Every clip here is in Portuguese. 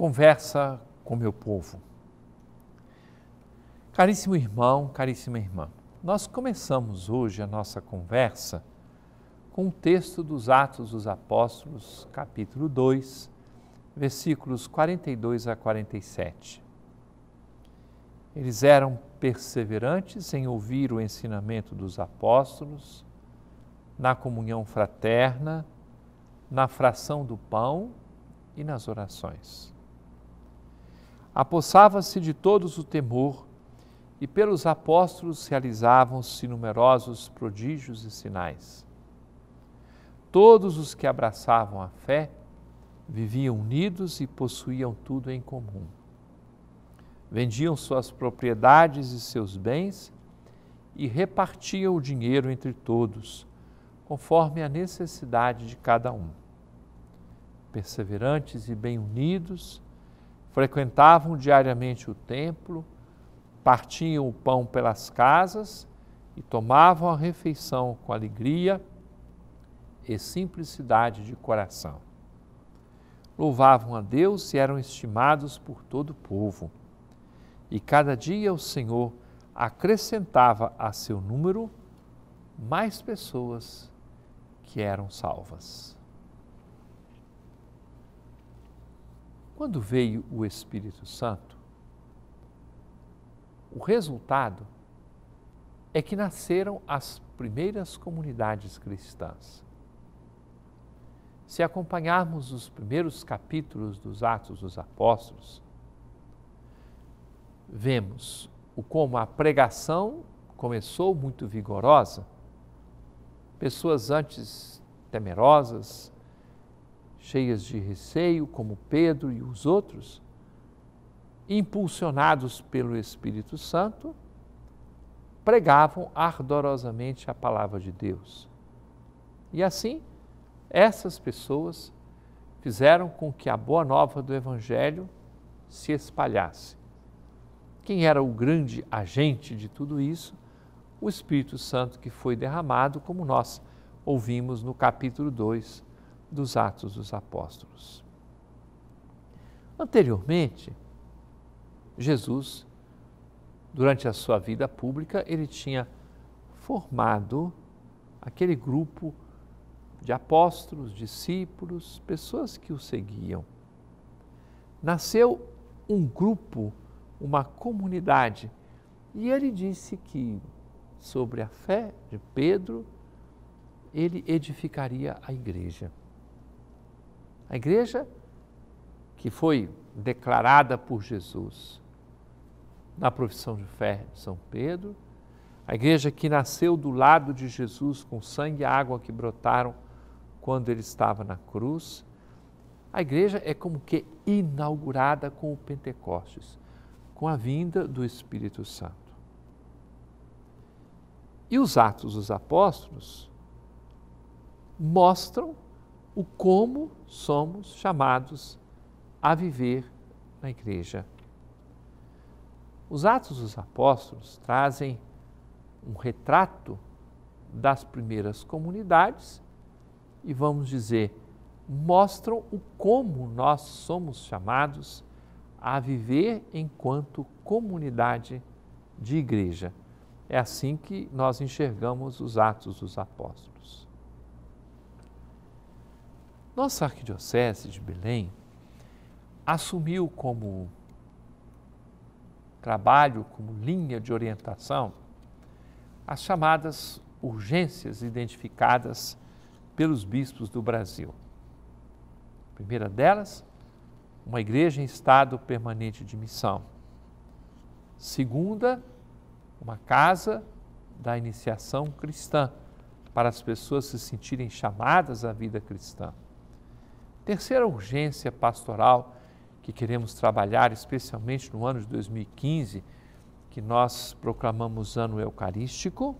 conversa com meu povo. Caríssimo irmão, caríssima irmã, nós começamos hoje a nossa conversa com o texto dos Atos dos Apóstolos, capítulo 2, versículos 42 a 47. Eles eram perseverantes em ouvir o ensinamento dos apóstolos, na comunhão fraterna, na fração do pão e nas orações apossava-se de todos o temor, e pelos apóstolos realizavam-se numerosos prodígios e sinais. Todos os que abraçavam a fé viviam unidos e possuíam tudo em comum. Vendiam suas propriedades e seus bens e repartiam o dinheiro entre todos, conforme a necessidade de cada um. Perseverantes e bem unidos, frequentavam diariamente o templo, partiam o pão pelas casas e tomavam a refeição com alegria e simplicidade de coração. Louvavam a Deus e eram estimados por todo o povo. E cada dia o Senhor acrescentava a seu número mais pessoas que eram salvas. Quando veio o Espírito Santo, o resultado é que nasceram as primeiras comunidades cristãs. Se acompanharmos os primeiros capítulos dos Atos dos Apóstolos, vemos o como a pregação começou muito vigorosa, pessoas antes temerosas, cheias de receio, como Pedro e os outros, impulsionados pelo Espírito Santo, pregavam ardorosamente a palavra de Deus. E assim, essas pessoas fizeram com que a boa nova do Evangelho se espalhasse. Quem era o grande agente de tudo isso? O Espírito Santo que foi derramado, como nós ouvimos no capítulo 2 dos Atos dos Apóstolos. Anteriormente, Jesus, durante a sua vida pública, ele tinha formado aquele grupo de apóstolos, discípulos, pessoas que o seguiam. Nasceu um grupo, uma comunidade, e ele disse que sobre a fé de Pedro, ele edificaria a igreja. A igreja que foi declarada por Jesus na profissão de fé de São Pedro, a igreja que nasceu do lado de Jesus com sangue e água que brotaram quando ele estava na cruz, a igreja é como que inaugurada com o Pentecostes, com a vinda do Espírito Santo. E os Atos dos Apóstolos mostram o como somos chamados a viver na igreja. Os Atos dos Apóstolos trazem um retrato das primeiras comunidades e, vamos dizer, mostram o como nós somos chamados a viver enquanto comunidade de igreja. É assim que nós enxergamos os Atos dos Apóstolos. Nossa arquidiocese de Belém assumiu como trabalho, como linha de orientação, as chamadas urgências identificadas pelos bispos do Brasil. A primeira delas, uma igreja em estado permanente de missão. Segunda, uma casa da iniciação cristã, para as pessoas se sentirem chamadas à vida cristã. Terceira urgência pastoral que queremos trabalhar, especialmente no ano de 2015, que nós proclamamos ano eucarístico,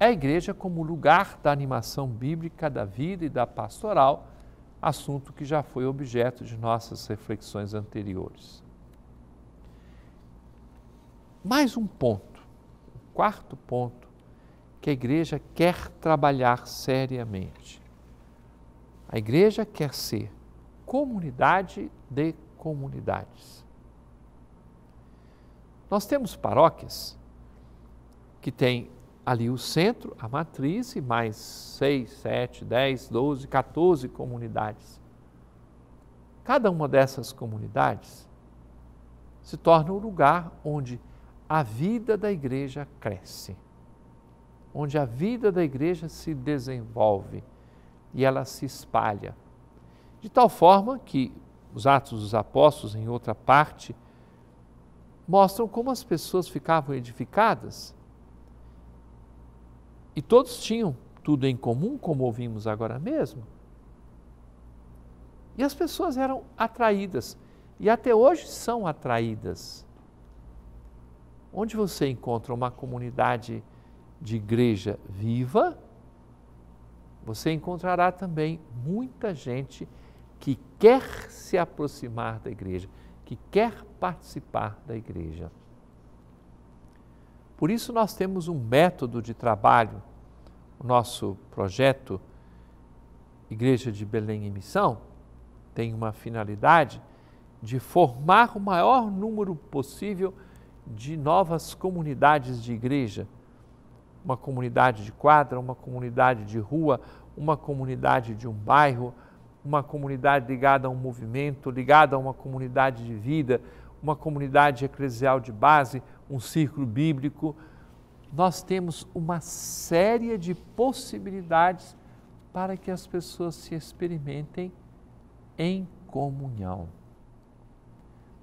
é a igreja como lugar da animação bíblica da vida e da pastoral, assunto que já foi objeto de nossas reflexões anteriores. Mais um ponto, um quarto ponto, que a igreja quer trabalhar seriamente a igreja quer ser comunidade de comunidades. Nós temos paróquias que têm ali o centro, a matriz e mais 6, 7, 10, 12, 14 comunidades. Cada uma dessas comunidades se torna um lugar onde a vida da igreja cresce, onde a vida da igreja se desenvolve e ela se espalha. De tal forma que os Atos dos Apóstolos, em outra parte, mostram como as pessoas ficavam edificadas e todos tinham tudo em comum, como ouvimos agora mesmo. E as pessoas eram atraídas e até hoje são atraídas. Onde você encontra uma comunidade de igreja viva, você encontrará também muita gente que quer se aproximar da igreja, que quer participar da igreja. Por isso, nós temos um método de trabalho, o nosso projeto Igreja de Belém em Missão tem uma finalidade de formar o maior número possível de novas comunidades de igreja uma comunidade de quadra, uma comunidade de rua, uma comunidade de um bairro, uma comunidade ligada a um movimento, ligada a uma comunidade de vida, uma comunidade eclesial de base, um círculo bíblico. Nós temos uma série de possibilidades para que as pessoas se experimentem em comunhão.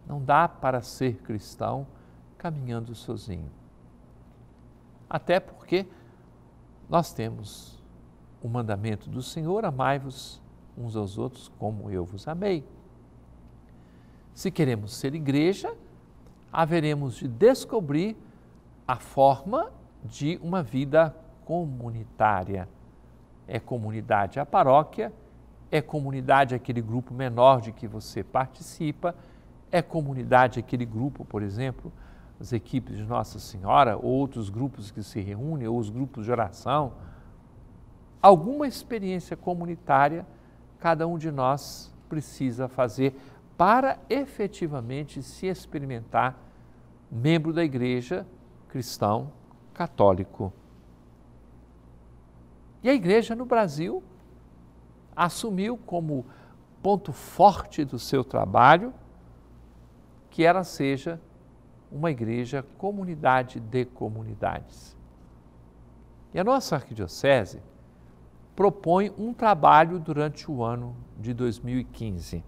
Não dá para ser cristão caminhando sozinho até porque nós temos o mandamento do Senhor: amai-vos uns aos outros como eu vos amei. Se queremos ser igreja, haveremos de descobrir a forma de uma vida comunitária. É comunidade a paróquia, é comunidade aquele grupo menor de que você participa, é comunidade aquele grupo, por exemplo, as equipes de Nossa Senhora, ou outros grupos que se reúnem, ou os grupos de oração, alguma experiência comunitária cada um de nós precisa fazer para efetivamente se experimentar membro da igreja cristão católico. E a igreja no Brasil assumiu como ponto forte do seu trabalho que ela seja uma igreja comunidade de comunidades. E a nossa arquidiocese propõe um trabalho durante o ano de 2015.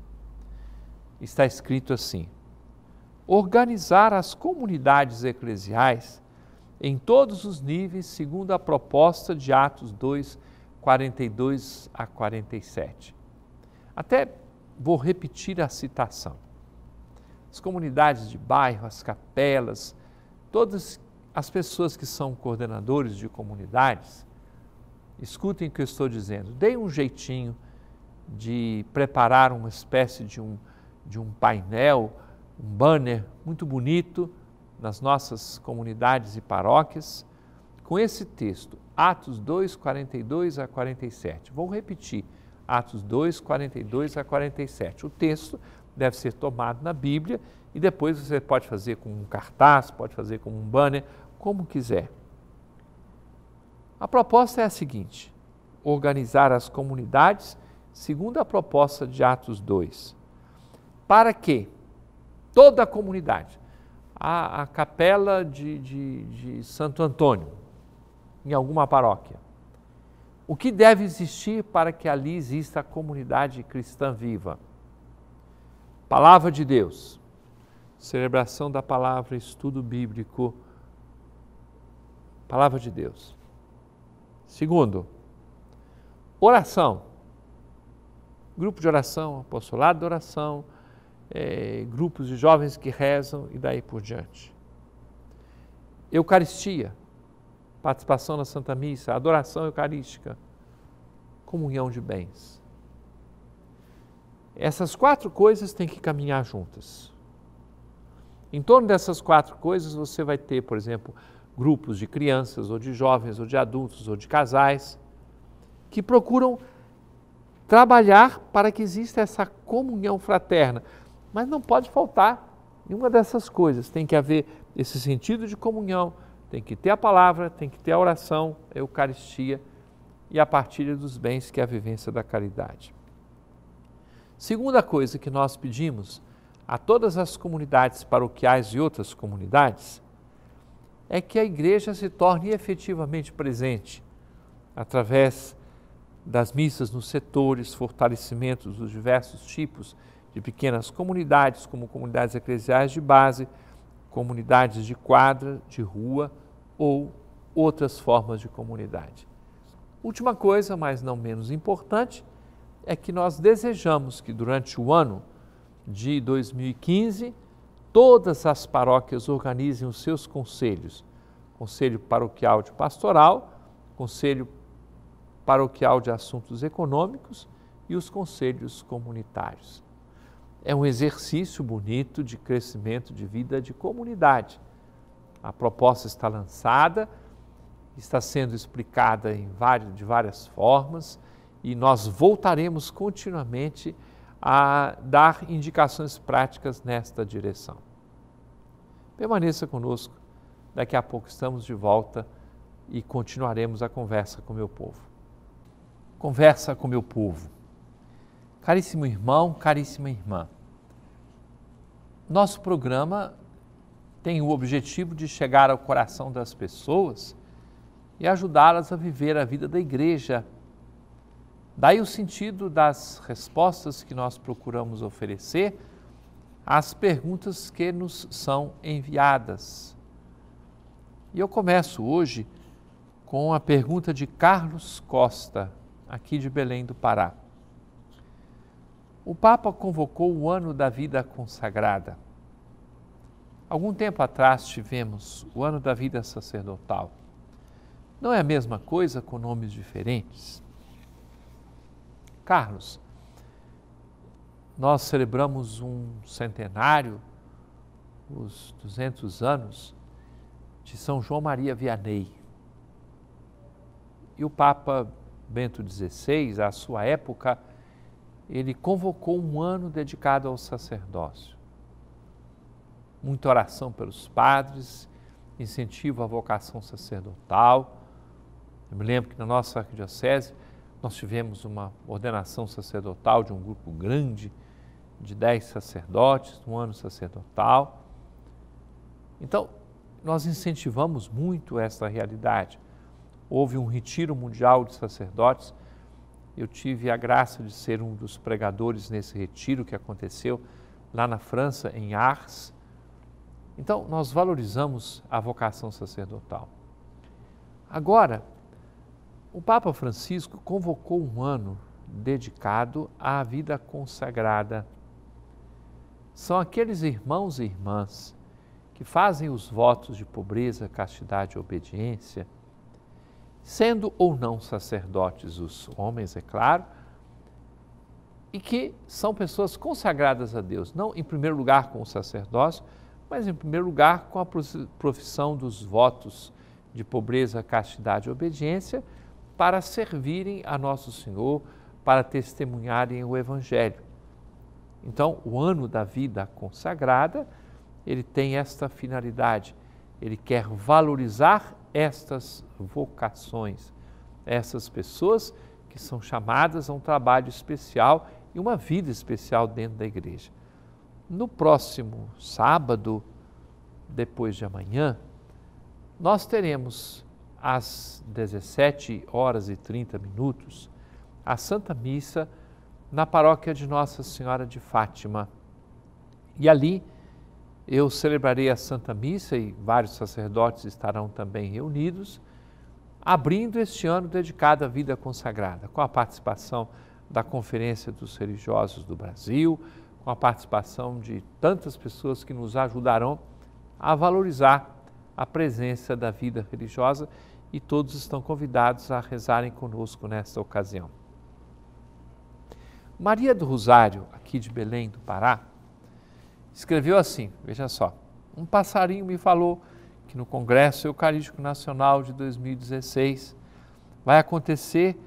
Está escrito assim: organizar as comunidades eclesiais em todos os níveis, segundo a proposta de Atos 2, 42 a 47. Até vou repetir a citação as comunidades de bairro, as capelas, todas as pessoas que são coordenadores de comunidades, escutem o que eu estou dizendo. Deem um jeitinho de preparar uma espécie de um, de um painel, um banner muito bonito nas nossas comunidades e paróquias, com esse texto, Atos 2, 42 a 47. Vou repetir, Atos 2, 42 a 47. O texto deve ser tomado na Bíblia e depois você pode fazer com um cartaz, pode fazer com um banner, como quiser. A proposta é a seguinte: organizar as comunidades segundo a proposta de Atos 2, para que toda a comunidade, a, a capela de, de, de Santo Antônio, em alguma paróquia, o que deve existir para que ali exista a comunidade cristã viva? Palavra de Deus, celebração da palavra, estudo bíblico, palavra de Deus. Segundo, oração. Grupo de oração, apostolado de oração, é, grupos de jovens que rezam e daí por diante. Eucaristia, participação na Santa Missa, adoração eucarística, comunhão de bens. Essas quatro coisas têm que caminhar juntas. Em torno dessas quatro coisas você vai ter, por exemplo, grupos de crianças, ou de jovens, ou de adultos, ou de casais, que procuram trabalhar para que exista essa comunhão fraterna. Mas não pode faltar nenhuma dessas coisas. Tem que haver esse sentido de comunhão, tem que ter a palavra, tem que ter a oração, a Eucaristia e a partilha dos bens, que é a vivência da caridade. Segunda coisa que nós pedimos a todas as comunidades paroquiais e outras comunidades é que a igreja se torne efetivamente presente através das missas nos setores, fortalecimentos dos diversos tipos de pequenas comunidades, como comunidades eclesiais de base, comunidades de quadra, de rua ou outras formas de comunidade. Última coisa, mas não menos importante, é que nós desejamos que durante o ano de 2015 todas as paróquias organizem os seus conselhos, conselho paroquial de pastoral, conselho paroquial de assuntos econômicos e os conselhos comunitários. É um exercício bonito de crescimento de vida de comunidade. A proposta está lançada, está sendo explicada várias, de várias formas, e nós voltaremos continuamente a dar indicações práticas nesta direção. Permaneça conosco, daqui a pouco estamos de volta e continuaremos a conversa com meu povo. Conversa com meu povo. Caríssimo irmão, caríssima irmã, nosso programa tem o objetivo de chegar ao coração das pessoas e ajudá-las a viver a vida da igreja Daí o sentido das respostas que nós procuramos oferecer às perguntas que nos são enviadas. E eu começo hoje com a pergunta de Carlos Costa, aqui de Belém do Pará. O Papa convocou o ano da vida consagrada. Algum tempo atrás tivemos o ano da vida sacerdotal. Não é a mesma coisa com nomes diferentes? Carlos, nós celebramos um centenário, os 200 anos de São João Maria Vianney. E o Papa Bento XVI, à sua época, ele convocou um ano dedicado ao sacerdócio. Muita oração pelos padres, incentivo à vocação sacerdotal. Eu me lembro que na nossa arquidiocese nós tivemos uma ordenação sacerdotal de um grupo grande, de dez sacerdotes, um ano sacerdotal. Então, nós incentivamos muito essa realidade. Houve um retiro mundial de sacerdotes. Eu tive a graça de ser um dos pregadores nesse retiro que aconteceu lá na França, em Ars. Então, nós valorizamos a vocação sacerdotal. Agora, o Papa Francisco convocou um ano dedicado à vida consagrada. São aqueles irmãos e irmãs que fazem os votos de pobreza, castidade e obediência, sendo ou não sacerdotes os homens, é claro, e que são pessoas consagradas a Deus, não em primeiro lugar com o sacerdócio, mas em primeiro lugar com a profissão dos votos de pobreza, castidade e obediência, para servirem a Nosso Senhor, para testemunharem o Evangelho. Então, o ano da vida consagrada, ele tem esta finalidade. Ele quer valorizar estas vocações, essas pessoas que são chamadas a um trabalho especial e uma vida especial dentro da igreja. No próximo sábado, depois de amanhã, nós teremos às 17 horas e 30 minutos, a Santa Missa na paróquia de Nossa Senhora de Fátima. E ali eu celebrarei a Santa Missa e vários sacerdotes estarão também reunidos, abrindo este ano dedicado à vida consagrada, com a participação da Conferência dos Religiosos do Brasil, com a participação de tantas pessoas que nos ajudarão a valorizar a presença da vida religiosa e todos estão convidados a rezarem conosco nesta ocasião. Maria do Rosário, aqui de Belém do Pará, escreveu assim: veja só, um passarinho me falou que no Congresso Eucarístico Nacional de 2016 vai acontecer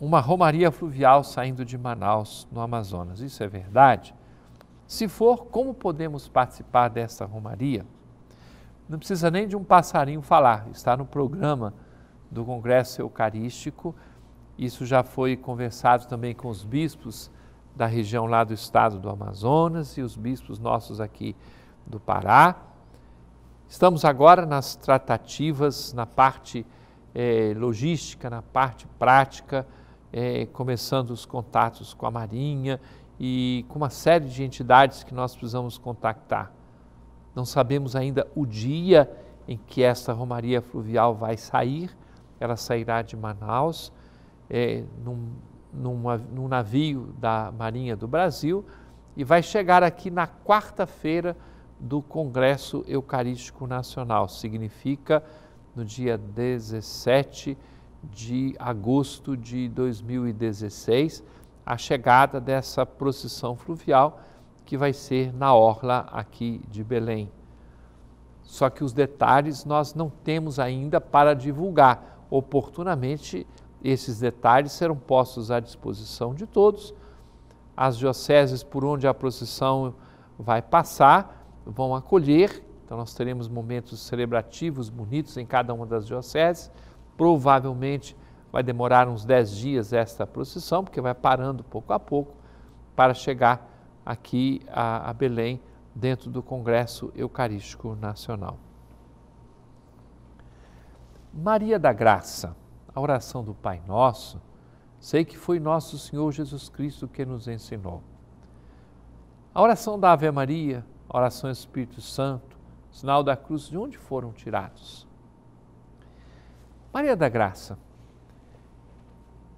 uma romaria fluvial saindo de Manaus, no Amazonas. Isso é verdade? Se for, como podemos participar dessa romaria? não precisa nem de um passarinho falar, está no programa do Congresso Eucarístico. Isso já foi conversado também com os bispos da região lá do estado do Amazonas e os bispos nossos aqui do Pará. Estamos agora nas tratativas, na parte eh, logística, na parte prática, eh, começando os contatos com a Marinha e com uma série de entidades que nós precisamos contactar. Não sabemos ainda o dia em que essa romaria fluvial vai sair. Ela sairá de Manaus, é, num, numa, num navio da Marinha do Brasil, e vai chegar aqui na quarta-feira do Congresso Eucarístico Nacional. Significa no dia 17 de agosto de 2016, a chegada dessa procissão fluvial que vai ser na orla aqui de Belém. Só que os detalhes nós não temos ainda para divulgar. Oportunamente, esses detalhes serão postos à disposição de todos. As dioceses por onde a procissão vai passar vão acolher. Então, nós teremos momentos celebrativos bonitos em cada uma das dioceses. Provavelmente vai demorar uns 10 dias esta procissão, porque vai parando pouco a pouco para chegar aqui a, a Belém, dentro do Congresso Eucarístico Nacional. Maria da Graça, a oração do Pai Nosso, sei que foi nosso Senhor Jesus Cristo que nos ensinou. A oração da Ave Maria, a oração do Espírito Santo, sinal da cruz, de onde foram tirados? Maria da Graça,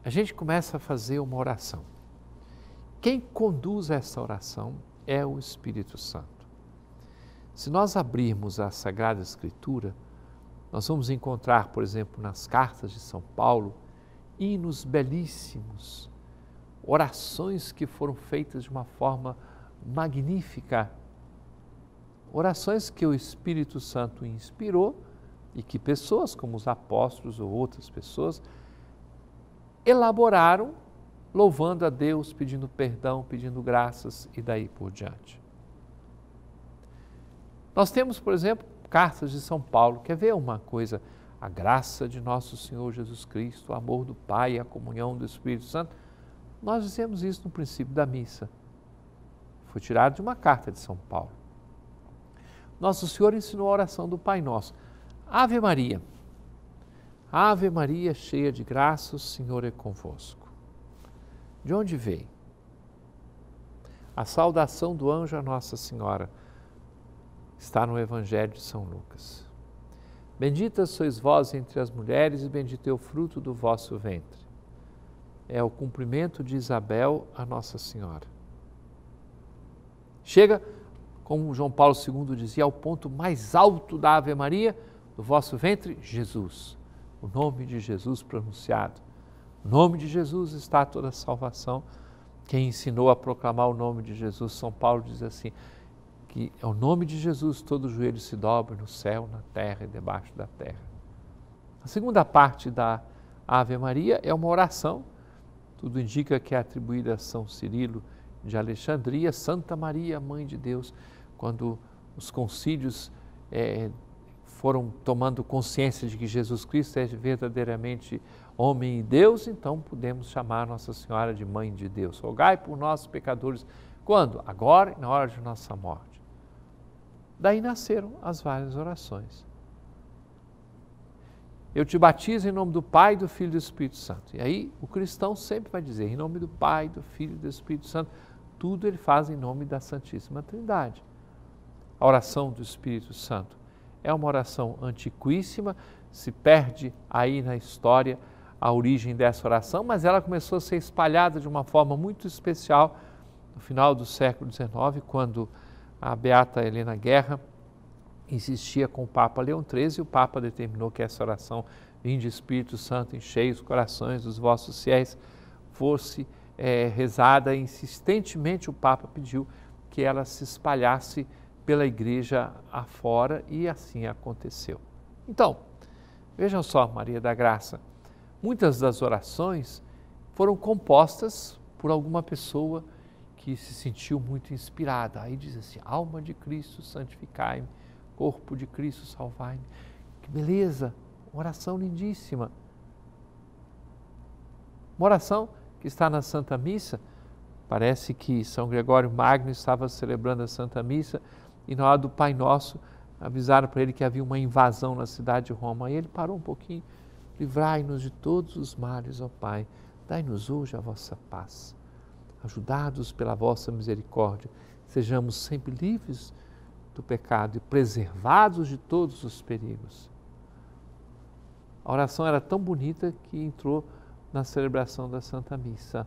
a gente começa a fazer uma oração. Quem conduz essa oração é o Espírito Santo. Se nós abrirmos a Sagrada Escritura, nós vamos encontrar, por exemplo, nas cartas de São Paulo, hinos belíssimos, orações que foram feitas de uma forma magnífica, orações que o Espírito Santo inspirou e que pessoas como os apóstolos ou outras pessoas elaboraram louvando a Deus, pedindo perdão, pedindo graças e daí por diante. Nós temos, por exemplo, cartas de São Paulo. Quer ver uma coisa? A graça de nosso Senhor Jesus Cristo, o amor do Pai, a comunhão do Espírito Santo. Nós dizemos isso no princípio da missa. Foi tirado de uma carta de São Paulo. Nosso Senhor ensinou a oração do Pai Nosso. Ave Maria. Ave Maria, cheia de graça, o Senhor é convosco. De onde vem? A saudação do anjo a Nossa Senhora está no Evangelho de São Lucas. Bendita sois vós entre as mulheres e bendito é o fruto do vosso ventre. É o cumprimento de Isabel a Nossa Senhora. Chega, como João Paulo II dizia, ao ponto mais alto da Ave Maria, do vosso ventre, Jesus. O nome de Jesus pronunciado no nome de Jesus está toda a salvação. Quem ensinou a proclamar o nome de Jesus, São Paulo diz assim, que é o nome de Jesus todo joelho se dobra no céu, na terra e debaixo da terra. A segunda parte da Ave Maria é uma oração, tudo indica que é atribuída a São Cirilo de Alexandria, Santa Maria, Mãe de Deus, quando os concílios é, foram tomando consciência de que Jesus Cristo é verdadeiramente homem e Deus, então podemos chamar Nossa Senhora de Mãe de Deus. Rogai por nós, pecadores, quando? Agora e na hora de nossa morte. Daí nasceram as várias orações. Eu te batizo em nome do Pai, do Filho e do Espírito Santo. E aí o cristão sempre vai dizer, em nome do Pai, do Filho e do Espírito Santo. Tudo ele faz em nome da Santíssima Trindade. A oração do Espírito Santo é uma oração antiquíssima, se perde aí na história a origem dessa oração, mas ela começou a ser espalhada de uma forma muito especial no final do século XIX, quando a beata Helena Guerra insistia com o Papa Leão XIII e o Papa determinou que essa oração Vinde Espírito Santo, enchei os corações dos vossos fiéis, fosse é, rezada insistentemente. O Papa pediu que ela se espalhasse pela igreja afora e assim aconteceu. Então, vejam só, Maria da Graça, Muitas das orações foram compostas por alguma pessoa que se sentiu muito inspirada. Aí diz assim: alma de Cristo, santificai-me, corpo de Cristo, salvai-me. Que beleza! Uma oração lindíssima. Uma oração que está na Santa Missa. Parece que São Gregório Magno estava celebrando a Santa Missa e na hora do Pai Nosso avisaram para ele que havia uma invasão na cidade de Roma. Aí ele parou um pouquinho Livrai-nos de todos os males, ó Pai. Dai-nos hoje a vossa paz. Ajudados pela vossa misericórdia, sejamos sempre livres do pecado e preservados de todos os perigos. A oração era tão bonita que entrou na celebração da Santa Missa.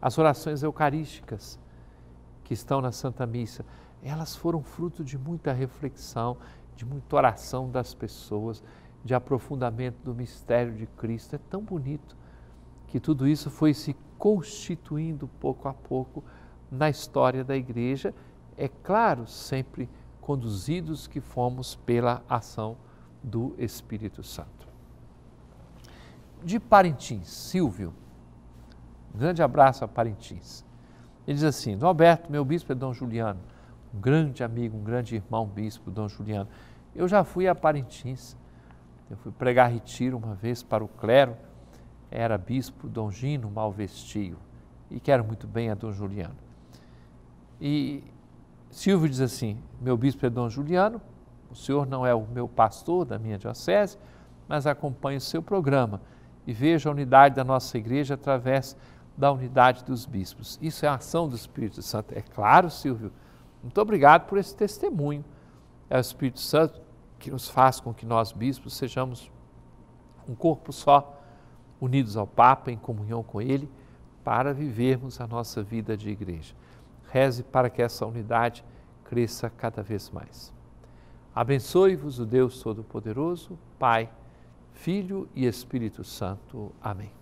As orações eucarísticas que estão na Santa Missa, elas foram fruto de muita reflexão, de muita oração das pessoas de aprofundamento do mistério de Cristo. É tão bonito que tudo isso foi se constituindo pouco a pouco na história da igreja, é claro, sempre conduzidos que fomos pela ação do Espírito Santo. De Parintins, Silvio, grande abraço a Parintins. Ele diz assim: Dom Alberto, meu bispo é Dom Juliano, um grande amigo, um grande irmão bispo, Dom Juliano. Eu já fui a Parintins eu fui pregar retiro uma vez para o clero, era bispo Dom Gino Malvestio, e quero muito bem a Dom Juliano. E Silvio diz assim: Meu bispo é Dom Juliano, o senhor não é o meu pastor da minha diocese, mas acompanhe o seu programa e veja a unidade da nossa igreja através da unidade dos bispos. Isso é a ação do Espírito Santo. É claro, Silvio, muito obrigado por esse testemunho. É o Espírito Santo que nos faz com que nós, bispos, sejamos um corpo só, unidos ao Papa, em comunhão com Ele, para vivermos a nossa vida de igreja. Reze para que essa unidade cresça cada vez mais. Abençoe-vos o Deus Todo-Poderoso, Pai, Filho e Espírito Santo. Amém.